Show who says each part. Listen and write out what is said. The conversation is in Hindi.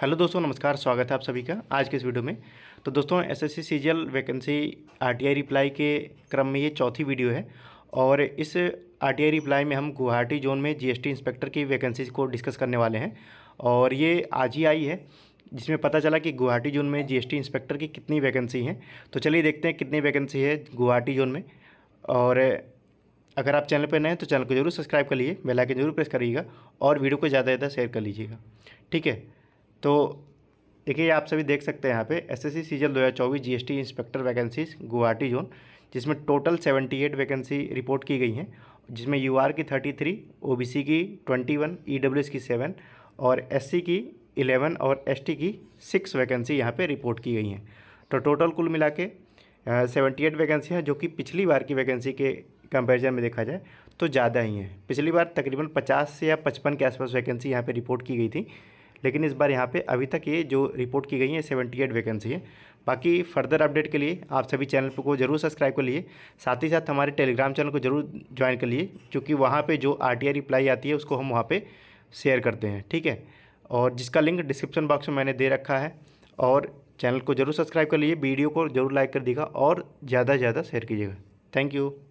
Speaker 1: हेलो दोस्तों नमस्कार स्वागत है आप सभी का आज के इस वीडियो में तो दोस्तों SSC CGL vacancy RTI reply के क्रम में ये चौथी वीडियो है और इस आरटीआई रिप्लाई में हम गुवाहाटी जोन में जीएसटी इंस्पेक्टर की वैकेंसी को डिस्कस करने वाले हैं और ये आज ही आई है जिसमें पता चला कि गुवाहाटी जोन में जी इंस्पेक्टर की कितनी वैकेंसी हैं तो चलिए देखते हैं कितनी वैकेंसी है गुवाहाटी जोन में और अगर आप चैनल पर नए हैं तो चैनल को जरूर सब्सक्राइब कर लीजिए बेलाइकन जरूर प्रेस करिएगा और वीडियो को ज़्यादा से ज़्यादा शेयर कर लीजिएगा ठीक है तो देखिए आप सभी देख सकते हैं यहाँ पे SSC season 2024 GST inspector vacancies Guwahati zone जिसमें टोटल 78 वैकेंसी रिपोर्ट की गई हैं जिसमें यूआर की 33, ओबीसी की 21, एस e की 7 और एससी की 11 और एसटी की 6 वैकेंसी यहाँ पे रिपोर्ट की गई हैं तो टोटल कुल मिला के सेवेंटी एट वैकेंसी हैं जो कि पिछली बार की वैकेंसी के कंपेरिजन में देखा जाए तो ज़्यादा ही हैं पिछली बार तकरीबन पचास से या पचपन के आसपास वैकेंसी यहाँ पर रिपोर्ट की गई थी लेकिन इस बार यहाँ पे अभी तक ये जो रिपोर्ट की गई है सेवेंटी एट वैकेंसी है बाकी फर्दर अपडेट के लिए आप सभी चैनल को जरूर सब्सक्राइब कर लिए साथ ही साथ हमारे टेलीग्राम चैनल को जरूर ज्वाइन कर लिए क्योंकि वहाँ पर जो आर टी रिप्लाई आती है उसको हम वहाँ पर शेयर करते हैं ठीक है और जिसका लिंक डिस्क्रिप्शन बॉक्स में मैंने दे रखा है और चैनल को जरूर सब्सक्राइब कर लिए वीडियो को जरूर लाइक कर दीजिएगा और ज़्यादा से ज़्यादा शेयर कीजिएगा थैंक यू